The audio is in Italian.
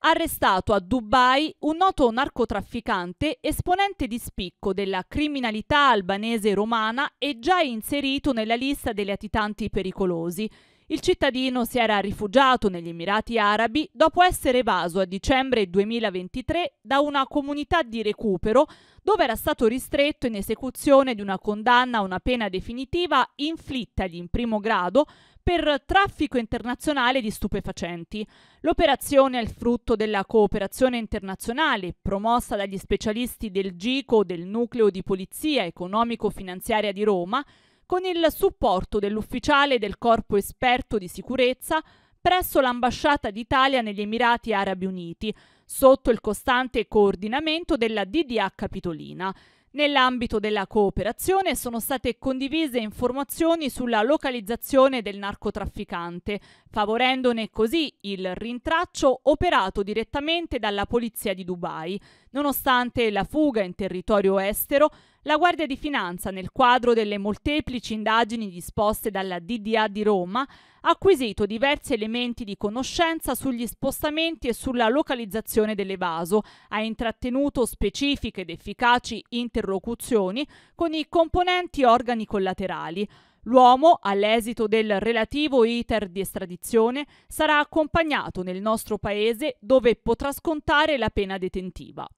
arrestato a Dubai un noto narcotrafficante esponente di spicco della criminalità albanese romana e già inserito nella lista degli attitanti pericolosi. Il cittadino si era rifugiato negli Emirati Arabi dopo essere evaso a dicembre 2023 da una comunità di recupero dove era stato ristretto in esecuzione di una condanna a una pena definitiva inflittagli in primo grado per traffico internazionale di stupefacenti. L'operazione è il frutto della cooperazione internazionale promossa dagli specialisti del GICO del Nucleo di Polizia Economico-Finanziaria di Roma, con il supporto dell'ufficiale del corpo esperto di sicurezza presso l'ambasciata d'Italia negli Emirati Arabi Uniti, sotto il costante coordinamento della DDA Capitolina. Nell'ambito della cooperazione sono state condivise informazioni sulla localizzazione del narcotrafficante, favorendone così il rintraccio operato direttamente dalla polizia di Dubai. Nonostante la fuga in territorio estero, la Guardia di Finanza, nel quadro delle molteplici indagini disposte dalla DDA di Roma, ha acquisito diversi elementi di conoscenza sugli spostamenti e sulla localizzazione dell'evaso, ha intrattenuto specifiche ed efficaci interlocuzioni con i componenti organi collaterali. L'uomo, all'esito del relativo iter di estradizione, sarà accompagnato nel nostro paese dove potrà scontare la pena detentiva.